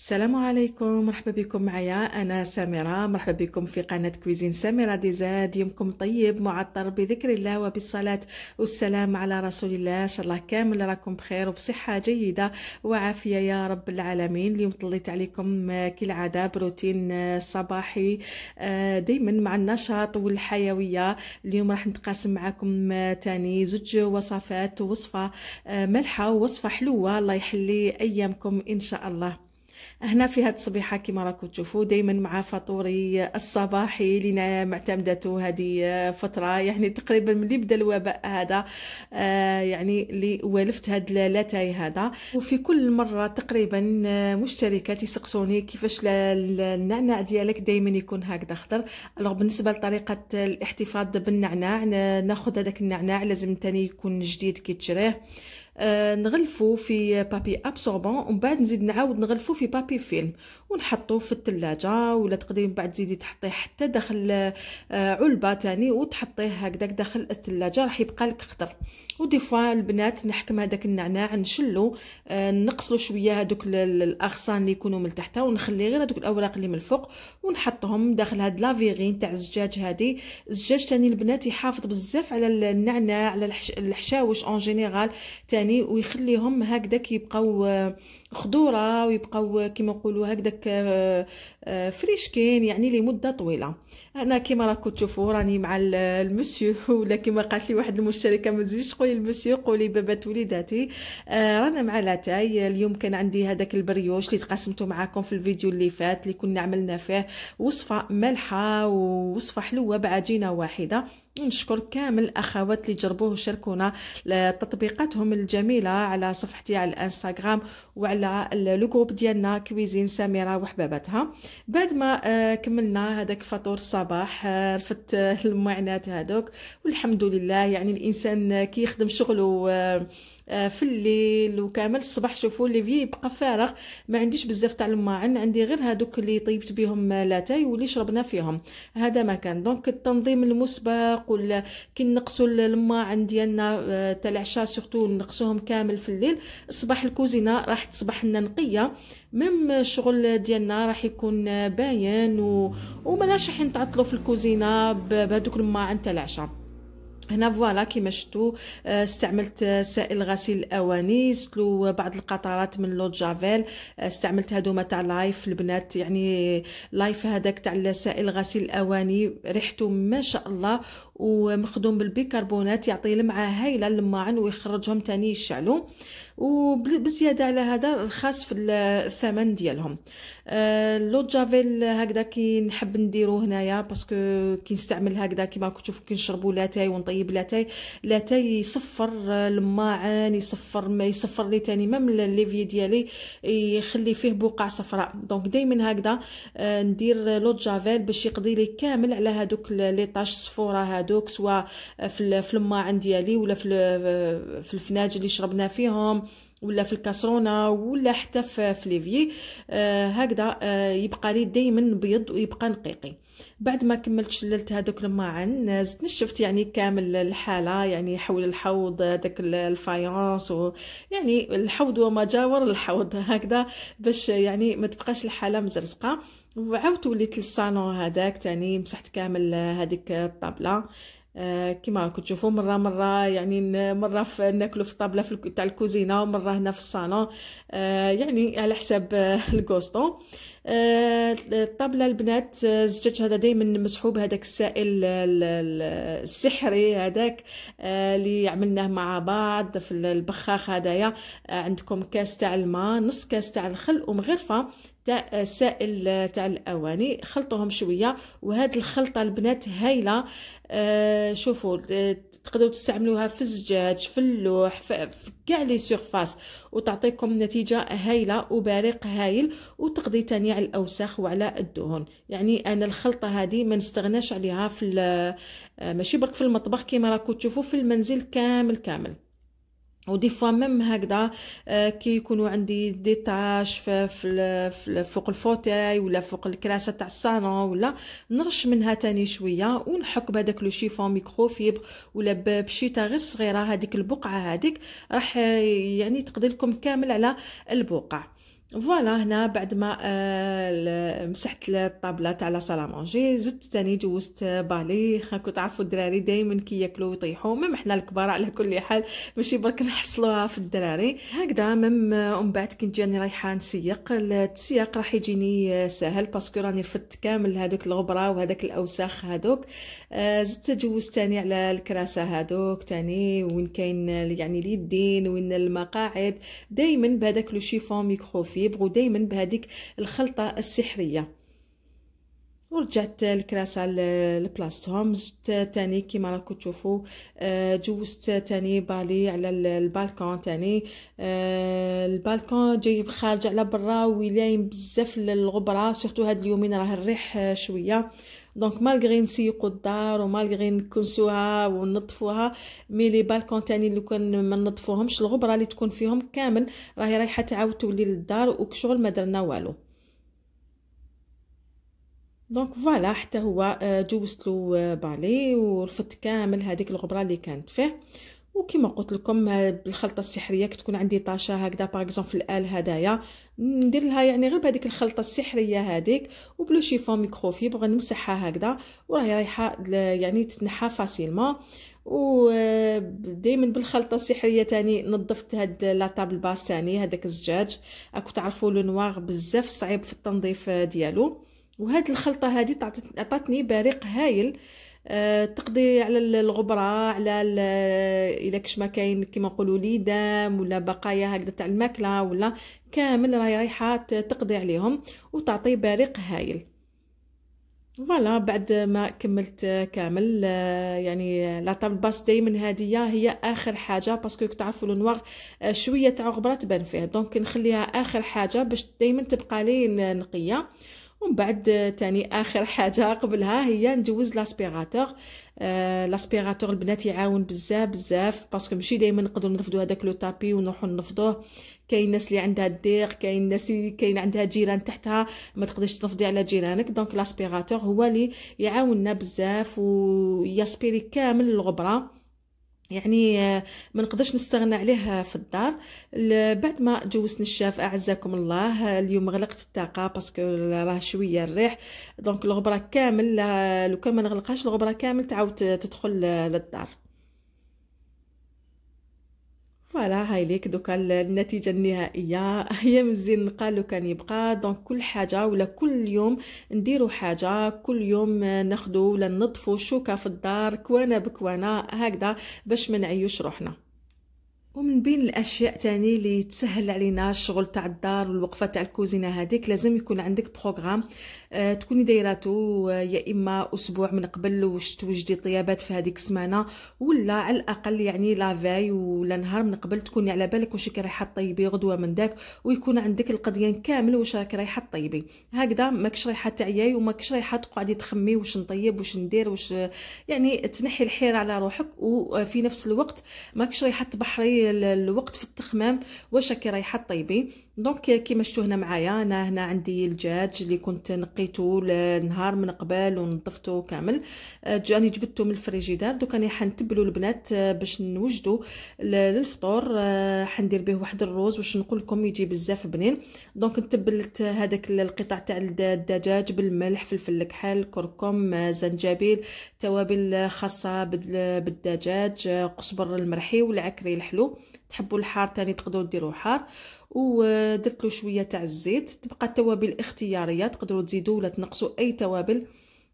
السلام عليكم مرحبا بكم معايا انا سميره مرحبا بكم في قناه كويزين سميره ديزاد يومكم طيب معطر بذكر الله وبالصلاه والسلام على رسول الله ان شاء الله كامل راكم بخير وبصحه جيده وعافيه يا رب العالمين اليوم طليت عليكم كالعاده بروتين صباحي آه، دائما مع النشاط والحيويه اليوم راح نتقاسم معكم آه، تاني زوج وصفات وصفه آه، ملحه ووصفه حلوه الله يحلي ايامكم ان شاء الله هنا في هاد الصبيحه كما راكم تشوفوا دائما مع فطوري الصباحي اللي معتمدته هذه فتره يعني تقريبا ملي بدا الوباء هذا آه، يعني اللي والفت هاد لاتاي هذا وفي كل مره تقريبا آه، مشتركات يسقسوني كيفاش النعناع ديالك دائما يكون هكذا خضر الوغ بالنسبه لطريقه الاحتفاظ بالنعناع ناخذ هذاك النعناع لازم تاني يكون جديد كي تشريه آه، نغلفو في بابي ابسوربون ومن بعد نزيد نعاود نغلفو في بابي فيلم ونحطو في التلاجة ولا تقدري من بعد تزيدي تحطيه حتى داخل آه، علبه تاني وتحطيه هكداك داخل التلاجة راح يبقى لك خطر ودي فوا البنات نحكم هذاك النعناع نشلو آه، نقصلو شويه هذوك الاغصان اللي يكونوا من تحت ونخلي غير هذوك الاوراق اللي من الفوق ونحطهم داخل هاد لافيغين تاع الزجاج هادي الزجاج تاني البنات يحافظ بزاف على النعناع على الحشاوش اون جينيرال تاني ويخليهم هكذا كيبقاو آه خضوره ويبقاو كما نقولوا هكذاك آه، آه، فريشكين يعني لمده طويله انا كما راكم تشوفوا راني مع آه، المسيو ولا كما قالت لي واحد المشتركه ما تزيدش قولي المسيو قولي بابات وليداتي رانا مع لاتاي اليوم كان عندي هذاك البريوش اللي تقاسمته معاكم في الفيديو اللي فات اللي كنا عملنا فيه وصفه مالحه ووصفه حلوه بعجينه واحده نشكر كامل الاخوات اللي جربوه وشاركونا تطبيقاتهم الجميله على صفحتي على الانستغرام وعلى لو جروب ديالنا كويزين سميره وحباباتها بعد ما آه، كملنا هذاك فطور الصباح آه، رفدت المعنات هذوك والحمد لله يعني الانسان كيخدم كي شغله آه، آه، في الليل وكامل الصباح شوفوا ليفي يبقى فارغ ما عنديش بزاف تاع الماعن عندي غير هادوك اللي طيبت بهم لاتاي واللي شربنا فيهم هذا ما كان دونك التنظيم المسبق ولا كي نقصوا الماعن ديالنا آه، تاع العشاء سورتو نقصوهم كامل في الليل الصباح الكوزينه راح تصبح لنا نقيه ميم الشغل ديالنا راح يكون باين و... ومناش راح نتعطلوا في الكوزينه بهذوك الماعن تاع العشاء هنا فوالا كيما شفتوا آه، استعملت آه، سائل غسيل الاواني سلو بعض القطرات من لو جافيل آه، استعملت هادوما تاع لايف البنات يعني لايف هذاك تاع سائل غسيل الاواني ريحته ما شاء الله ومخدوم بالبيكربونات يعطي لمعه هايله للماعن ويخرجهم تاني يشعلو وبزياده على هذا الخاص في الثمن ديالهم آه، لو جافيل هكذا كي نحب نديرو هنايا باسكو كي نستعمل هكذا كيما راكم تشوفوا كي نشربوا لاتاي ونطيب لاتاي لاتاي يصفر الماعن يصفر ما يصفر لي تاني من الليفي ديالي يخلي فيه بقع صفراء دونك دائما هكذا آه، ندير لو جافيل باش يقضي لي كامل على هذوك لي طاش صفوره هادو هادوك سواء في الماعن ديالي ولا في الفناج اللي شربنا فيهم ولا في الكاسرونه ولا حتى في ليفي آه هكذا آه يبقى لي دائما بيض ويبقى نقيقي بعد ما كملت شللت هذوك الماعن آه، زدت نشفت يعني كامل الحاله يعني حول الحوض داك الفايونس يعني الحوض وما جاور الحوض هكذا باش يعني ما تبقاش الحاله مزرزقه وعاودت وليت للصالون هذاك تاني مسحت كامل هذيك الطابله آه كما راكم تشوفوا مره مره يعني مره ناكلوا في الطابله في تاع الكوزينه ومره هنا في الصالون آه يعني على حساب الكوستون آه الطابله البنات آه، الزجاج هذا دائما مسحوب هذاك السائل السحري هذاك آه، اللي عملناه مع بعض في البخاخ هذايا آه، عندكم كاس تاع الماء نص كاس تاع الخل ومغرفه آه، سائل آه، تاع الاواني خلطوهم شويه وهاد الخلطه البنات هايله آه، شوفوا تقدروا تستعملوها في الزجاج في اللوح في كاع لي سيرفاس وتعطيكم نتيجه هايله وبريق هايل وتقضي تاني على الاوساخ وعلى الدهون يعني انا الخلطه هذه ما نستغناش عليها في ماشي برك في المطبخ كيما راكم تشوفوا في المنزل كامل كامل ودي فوا ميم هكذا آه، كي يكونوا عندي ديتاش تاش في, فوق الفوتاي ولا فوق الكراسه تاع الصالون ولا نرش منها تاني شويه ونحك بهذاك لو شيفون ميكرو فيب ولا بشيطه غير صغيره هذيك البقعه هذيك راح آه، يعني تقضي لكم كامل على البقع فوالا هنا بعد ما آه، مسحت الطابله تاع لا سالا مونجي زدت ثاني جوزت بالي خاكو تعرفوا الدراري دائما كي ياكلوا ويطيحوا ميم حنا الكبار على كل حال ماشي برك نحصلوها في الدراري هكذا ميم ومن بعد كنت جاني رايحه نسيق التسياق راح يجيني آه، ساهل باسكو راني رفدت كامل هذوك الغبره وهذاك الاوساخ هذوك آه، زدت جوزت ثاني على الكراسه هذوك ثاني وين كاين يعني اليدين وين المقاعد دائما بهذاك لو شيفون ميكروفي كيبغوا دائما بهذيك الخلطه السحريه ورجعت الكراسه لبلاصتهم زدت تاني كيما راكم تشوفوا آه، جوزت تاني بالي على البالكون تاني آه، البالكون جايب خارج على برا ولاين بزاف الغبره سورتو هاد اليومين راه الريح آه، شويه دونك مالغري نسيقو الدار ومالغري نكنسوها وننظفوها مي لي بالكون تاني اللي كان ما ننظفوهمش الغبره اللي تكون فيهم كامل راهي رايحه تعاود تولي للدار وكشغل ما درنا والو دونك فوالا حتى هو جوزت له بالي ورفضت كامل هذيك الغبره اللي كانت فيه وكما قلت لكم بالخلطه السحريه كتكون عندي طاشه هكذا باغ في الال هدايا ندير لها يعني غير بهذيك الخلطه السحريه هذيك وبلو شيفون ميكرو فيبر نمسحها هكذا وراهي رايحه يعني تتنحى فاسيلمون ودائما بالخلطه السحريه تاني نظفت هاد لا طابل باس تاني هذاك الزجاج راكم تعرفوا لو نوار بزاف صعيب في التنظيف ديالو وهاد الخلطه هادي عطاتني بريق هايل آه، تقضي على الغبره على الا كش ما كاين كيما نقولوا لي دام ولا بقايا هكذا تاع الماكله ولا كامل راهي رايحه تقضي عليهم وتعطي بريق هايل فوالا بعد ما كملت كامل آه، يعني لا طاب باس دائما هادية هي اخر حاجه باسكو تعرفوا لونواغ آه، شويه تاع غبره تبان فيه دونك نخليها اخر حاجه باش دائما تبقى لي نقيه ومن بعد تاني اخر حاجه قبلها هي ندوز لاسبيراتور آه لاسبيراتور البنات يعاون بزاف بزاف باسكو ماشي دائما نقدروا نرفدوا هذاك لو تابي ونروحوا نفضوه كاين الناس اللي عندها الضيق كاين الناس اللي كاين عندها جيران تحتها ما تقدرش تنفضي على جيرانك دونك لاسبيراتور هو اللي يعاوننا بزاف وياسبيري كامل الغبره يعني آه، ما نقدرش نستغنى عليه في الدار بعد ما جوزت نشاف اعزكم الله اليوم غلقت الطاقه باسكو راه شويه الريح دونك الغبره كامل لو كان ما نغلقهاش الغبره كامل تعاود تدخل للدار فوالا هاي ليك دوكا النتيجه النهائيه هي مزين قالو كان يبقى دونك كل حاجه ولا كل يوم نديرو حاجه كل يوم ناخدو ولا نظفو الشوكه في الدار كوانا بكوانا هكذا باش ما نعيوش روحنا ومن بين الاشياء تاني اللي تسهل علينا الشغل تاع الدار والوقفه تاع الكوزينه هذيك لازم يكون عندك بروغرام أه تكوني دايراتو آه، يا اما اسبوع من قبل واش توجدي طيابات في هذيك السمانه ولا على الاقل يعني لافاي ولا نهار من قبل تكوني على بالك واش رايحه طيبي غدوه من داك ويكون عندك القضيان كامل واش راك رايحه طيبي هكذا ماكش رايحه تعياي وماكش رايحه تقعدي تخمي واش نطيب واش ندير واش يعني تنحي الحيره على روحك وفي آه، نفس الوقت ماكش رايحه تبحري الوقت في التخمام واش راكي رايحه طيبي دونك كيما شفتوا هنا معايا انا هنا عندي الدجاج اللي كنت نقيته النهار من قبل ونظفته كامل آه، جاني جبدته من الفريجيدار دوك راني حنتبلو البنات آه، باش نوجدو للفطور آه، حندير به واحد الروز واش نقول لكم يجي بزاف بنين دونك تبلت هذاك القطع تاع الدجاج بالملح فلفل الكحل كركم زنجبيل توابل خاصه بالدجاج قزبر المرحي والعكري الحلو تحبوا الحار تاني تقدروا ديروا حار ودرت له شويه تاع الزيت تبقى التوابل اختياريه تقدروا تزيدوا ولا تنقصوا اي توابل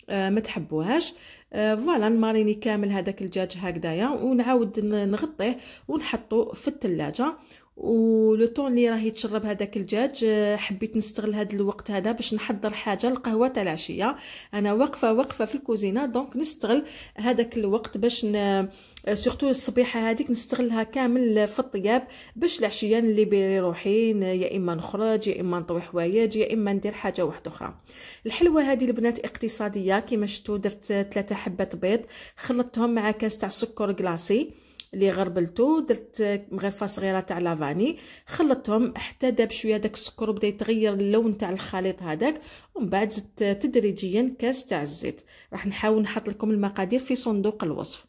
آه ما تحبوهاش آه فوالا نماريني كامل هذاك الدجاج هكذايا ونعاود نغطيه ونحطه في الثلاجه ولو طون اللي راه يتشرب هذاك الدجاج آه، حبيت نستغل هذا الوقت هذا باش نحضر حاجه القهوه تاع العشيه انا واقفه واقفه في الكوزينه دونك نستغل هذاك الوقت باش ن... سورتو آه، الصبيحه هذيك نستغلها كامل في الطياب باش العشيه بيري روحي يا اما نخرج يا اما نطوي حوايج يا اما ندير حاجه واحده اخرى الحلوه هذه البنات اقتصاديه كما شفتوا درت ثلاثه حبات بيض خلطتهم مع كاس تاع سكر كلاصي اللي غربلتو درت مغرفه صغيره تاع لافاني خلطتهم حتى داب شويه داك السكر بدا يتغير اللون تاع الخليط هذاك ومن بعد زدت تدريجيا كاس تاع الزيت راح نحاول نحط لكم المقادير في صندوق الوصف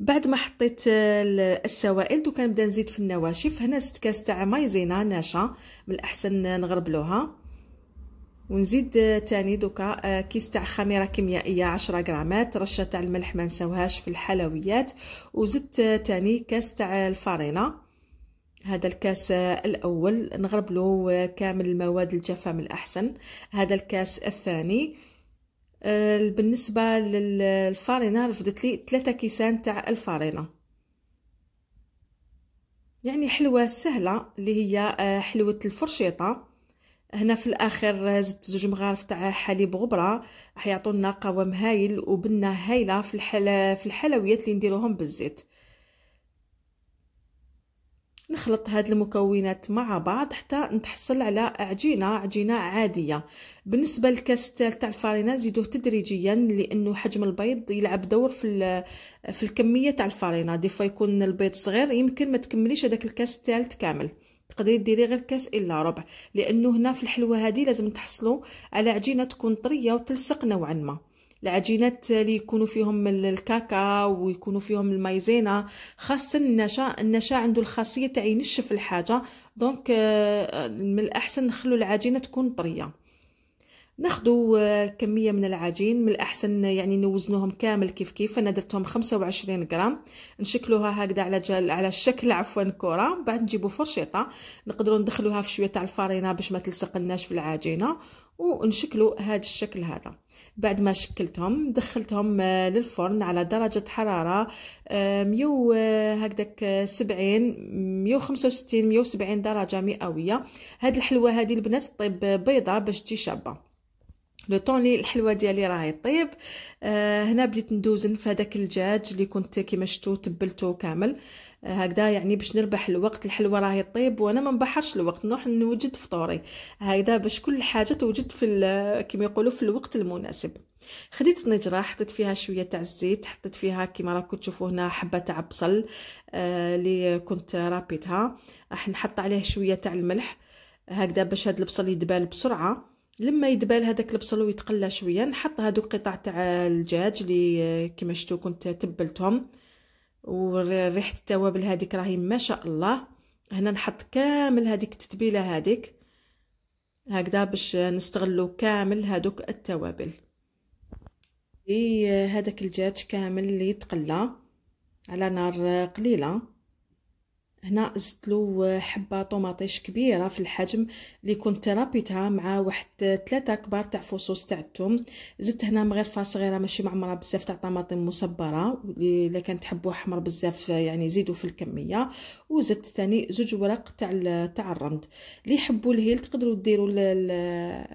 بعد ما حطيت السوائل دوكا نبدا نزيد في النواشف هنا زدت كاس تاع مايزينا ناشا من الاحسن نغربلوها ونزيد تاني دوكا آه، كيس تاع خميره كيميائيه 10 غرامات رشه تاع الملح ما نساوهاش في الحلويات وزدت تاني كاس تاع الفرينه هذا الكاس آه، الاول نغربلو آه، كامل المواد الجافه من الاحسن هذا الكاس الثاني بالنسبه للفرينه رفدت لي 3 كيسان تاع الفرينه يعني حلوه سهله اللي هي حلوه الفرشيطه هنا في الاخر زدت زوج مغارف تاع حليب غبره راح يعطونا قوام هايل وبنه هايله في الحل... في الحلويات اللي نديروهم بالزيت نخلط هاد المكونات مع بعض حتى نتحصل على عجينه عجينه عاديه بالنسبه للكاس تاع الفرينه زيدوه تدريجيا لانه حجم البيض يلعب دور في في الكميه تاع الفرينه دي فوا يكون البيض صغير يمكن ما تكمليش هذاك الكاستيل كامل تقدري ديري غير كاس الا ربع لانه هنا في الحلوه هذه لازم تحصلوا على عجينه تكون طريه وتلصق نوعا ما العجينات اللي يكونوا فيهم الكاكاو ويكونوا فيهم المايزينا خاصه النشا النشا عنده الخاصيه تاع ينشف الحاجه دونك آه، من الاحسن نخلو العجينه تكون طريه ناخدو آه، كمية من العجين من الأحسن يعني نوزنوهم كامل كيف كيف أنا درتهم خمسة غرام نشكلوها هكذا على جال على الشكل عفوا كرة بعد نجيبو فرشيطة نقدروا ندخلوها في شوية تاع الفرينة باش ما تلصقناش في العجينة ونشكلوا هذا الشكل هذا بعد ما شكلتهم دخلتهم آه، للفرن على درجة حرارة 100 آه، هكذاك سبعين 165 خمسة سبعين درجة مئوية هاد الحلوة هادي البنات طيب بيضة باش تجي شابة لو طون لي الحلوه ديالي راهي طيب آه هنا بديت ندوزن في هذاك الدجاج اللي كنت كيما شفتو تبلته كامل آه هكذا يعني باش نربح الوقت الحلوه راهي طيب وانا ما نبحرش الوقت نروح نوجد فطوري هكذا باش كل حاجه توجد في كيما يقولوا في الوقت المناسب خديت نجره حطيت فيها شويه تاع الزيت حطيت فيها كيما راكم تشوفوا هنا حبه تاع بصل آه كنت رابيتها راح نحط عليه شويه تاع الملح هكذا باش هاد البصل يدبال بسرعه لما يدبال هذاك البصل ويتقلى شويه نحط هذوك قطع تاع الدجاج اللي كما شفتوا كنت تبلتهم وريحه التوابل هذيك راهي ما شاء الله هنا نحط كامل هذيك التتبيله هذيك هكذا باش نستغلو كامل هادوك التوابل هذاك الدجاج كامل اللي يتقلى على نار قليله هنا زدت له حبه طوماطيش كبيره في الحجم اللي كنت رابطها مع واحد ثلاثه كبار تاع فصوص تاع الثوم زدت هنا مغرفه صغيره ماشي معمره بزاف تاع طماطم مصبره الا كان تحبوا حمر بزاف يعني زيدوا في الكميه وزدت ثاني زوج ورق تاع تاع الرند اللي يحبوا الهيل تقدروا ديروا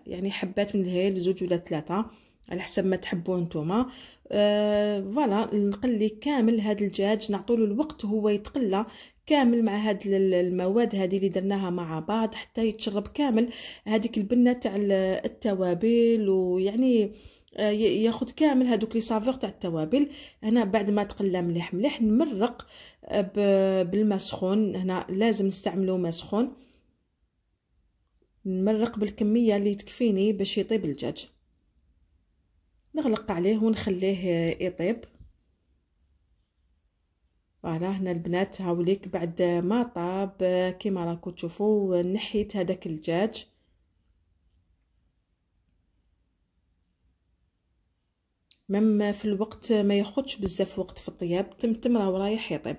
يعني حبات من الهيل زوج ولا ثلاثه على حسب ما تحبوه نتوما آه فوالا نقلي كامل هذا الدجاج نعطولو الوقت هو يتقلى كامل مع هاد المواد هذه اللي درناها مع بعض حتى يتشرب كامل هذيك البنه تاع التوابل ويعني آه، ياخذ كامل هذوك لي سافور تاع التوابل هنا بعد ما تقلى مليح مليح نمرق آه، بالماء سخون هنا لازم نستعملو ماء سخون نمرق بالكميه اللي تكفيني باش يطيب الدجاج نغلق عليه ونخليه آه، يطيب فوالا هنا البنات هاوليك بعد ما طاب كيما راكم تشوفوا نحيت هذاك الدجاج مم في الوقت ما ياخدش بزاف وقت في الطياب تمتم راه رايح يطيب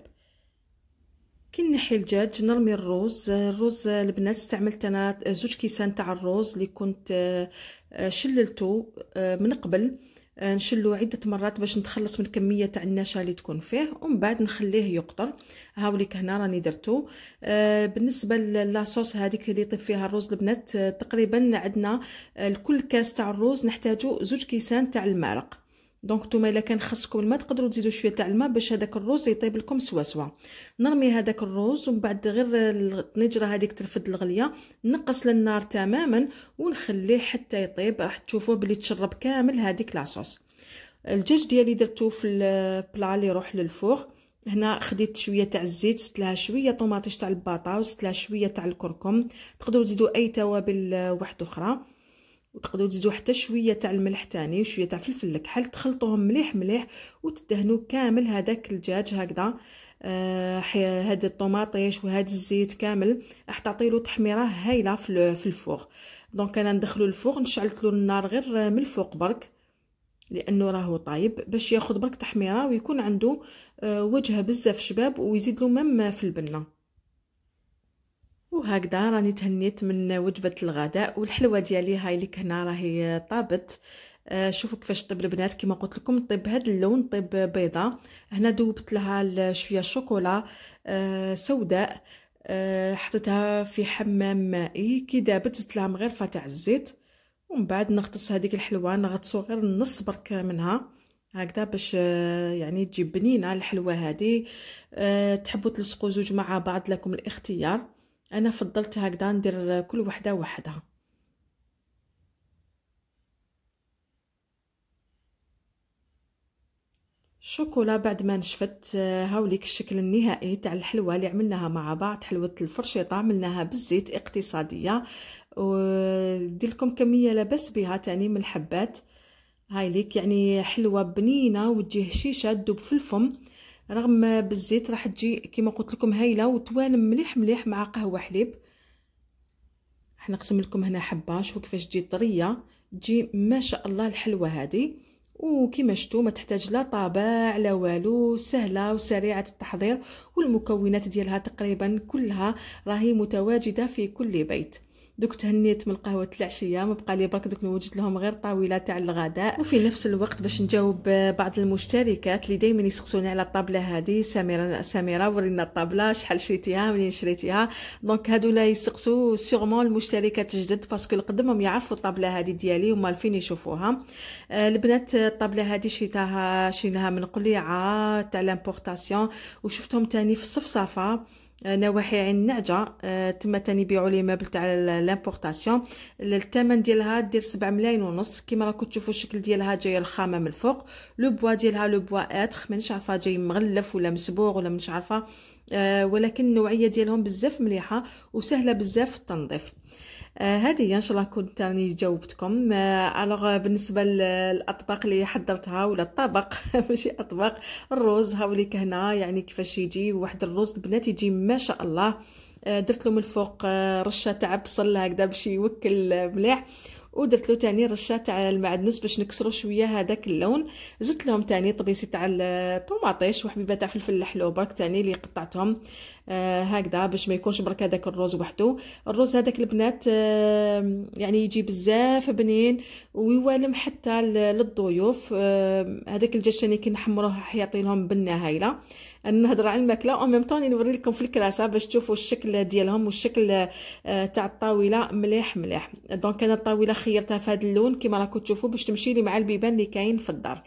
كي نحي الدجاج نرمي الروز الروز البنات استعملت انا زوج كيسان تاع الروز اللي كنت آه، شللته آه، من قبل آه، نشلو عده مرات باش نتخلص من الكميه تاع النشا اللي تكون فيه ومن بعد نخليه يقطر هاوليك هنا راني درتو آه بالنسبه لاصوص هذيك اللي يطيب فيها الرز البنات آه، تقريبا عندنا آه، لكل كاس تاع الرز نحتاجو زوج كيسان تاع المعرق دونك نتوما الا كان خاصكم الماء تقدروا تزيدوا شويه تاع الماء باش هذاك الروز يطيب لكم سوا سوا نرمي هذاك الروز ومن بعد غير النجره هذيك ترفد الغليه نقص للنار تماما ونخليه حتى يطيب راح تشوفوه بلي تشرب كامل هذيك لاصوص الدجاج ديالي درتو في البلا اللي يروح للفوق هنا خديت شويه تاع الزيت زدت لها شويه طوماطيش تاع الباطا وزدت لها شويه تاع الكركم تقدروا تزيدوا اي توابل واحده اخرى وتقدروا تزيدوا حتى شويه تاع الملح تاني وشويه تاع فلفل الكحل تخلطوهم مليح مليح وتدهنوا كامل هذاك الدجاج هكذا آه هاد الطوماطيش وهاد الزيت كامل راح تعطيلو تحميره هايله في الفوغ دونك انا ندخلو الفوغ نشعلت له النار غير من الفوق برك لانه راهو طايب باش ياخذ برك تحميره ويكون عنده آه وجهه بزاف شباب ويزيد له مم في البنه وهكذا راني تهنيت من وجبه الغداء والحلوه ديالي هاي اللي هنا راهي طابت آه، شوفوا كيفاش طيب البنات كما قلت لكم طيب هذا اللون طيب بيضه هنا دوبت لها شويه شوكولا آه، سوداء آه، حطيتها في حمام مائي كي دابت زدت لها مغرفه تاع الزيت ومن بعد نغطس هذيك الحلوه نغطسو غير النص برك منها هكذا باش يعني تجي بنينه الحلوه هذه تحبوا تلصقوا زوج مع بعض لكم الاختيار انا فضلت هكذا ندير كل وحده وحدها الشوكولا بعد ما نشفت آه، هاوليك الشكل النهائي تاع الحلوه اللي عملناها مع بعض حلوه الفرشيطه عملناها بالزيت اقتصاديه ودي لكم كميه لاباس بها تاني من الحبات هاي ليك يعني حلوه بنينه وتجي هشيشه تدوب في الفم رغم بالزيت راح تجي كما قلت لكم هايله وتوالم مليح مليح مع قهوه حليب نقسم لكم هنا حبه شوفوا كيفاش تجي طريه تجي ما شاء الله الحلوه هذه وكما شفتوا ما تحتاج لا طابع لا والو سهله وسريعه التحضير والمكونات ديالها تقريبا كلها راهي متواجده في كل بيت دوك تهنيت من قهوه العشيه ما بقى لي برك دوك نوجد لهم غير طاوله تاع الغداء وفي نفس الوقت باش نجاوب بعض المشتركات اللي دائما يسقسوني على الطابله هذه سميره سميره ورينا الطابله شحال شريتيها منين شريتيها دونك هادو لا يسقسو سيغمون المشتركات الجدد باسكو القدمهم يعرفوا الطابله هذه ديالي هما فين يشوفوها آه البنات الطابله هذه شريتها شريناها من قليعه تاع لامبورطاسيون وشفتهم تاني في الصفصافة نواحي عين النعجة آه، تما تاني يبيعو لي مابل تاع لامبورطاسيون الثمن ديالها دير سبع ملاين ونص كيما راكم تشوفو الشكل ديالها جاي الخامه من الفوق لو بوا ديالها لو بوا اتر مانيش عارفه جاي مغلف ولا مسبوغ ولا مانيش عارفه آه، ولكن النوعيه ديالهم بزاف مليحه وسهله بزاف في التنظيف آه، هذه هي ان شاء الله كنت راني جاوبتكم آه، الوغ بالنسبه للاطباق اللي حضرتها ولا الطبق ماشي اطباق الرز هاوليك هنا يعني كيفاش يجي واحد الرز البنات يجي ما شاء الله آه، درت له من الفوق رشه تاع بصل هكذا باش يوكل مليح ودرت له تاني رشه تاع المعدنوس باش نكسرو شويه هذاك اللون زدت لهم تاني طبيسي تاع الطوماطيش وحبيبه تاع فلفل الحلو برك تاني اللي قطعتهم آه هكذا باش ما يكونش برك هذاك الروز وحده الروز هذاك البنات آه يعني يجي بزاف بنين ويوالم حتى للضيوف آه هذاك الدجاج ثاني كي نحمروه حيعطي لهم بنه هايله نهضر على الماكله او ميم طون نوري لكم في الكراسه باش تشوفوا الشكل ديالهم والشكل آه، تاع الطاوله مليح مليح دونك انا الطاوله خيرتها في هذا اللون كما راكم تشوفوا باش تمشي لي مع البيبان اللي كاين في الدار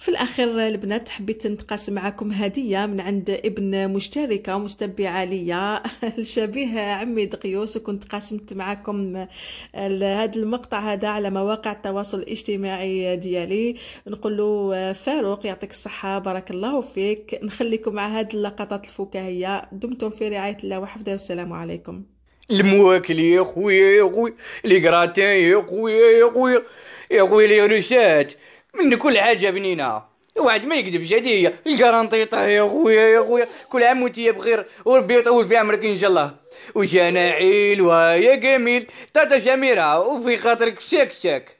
في الاخير البنات حبيت نتقاسم معكم هديه من عند ابن مشتركه متبعه ليا الشبيه عمي دقيوس وكنت قاسمت معكم هذا المقطع هذا على مواقع التواصل الاجتماعي ديالي نقول له فاروق يعطيك الصحه بارك الله فيك نخليكم مع هذه اللقطات الفكاهيه دمتم في رعايه الله وحفظه والسلام عليكم المواكل يا خويا يا خويا لي كراتين يا خويا يا خويا يا خويا لي روشات من كل حاجه بنينه واحد ما يكذبش هذه القرنطيطه يا خويا يا خويا كل عام وانت بخير وربي يطول في عمرك ان شاء الله وجناحيل ويا جميل تاتا جميره وفي خاطرك شاك شاك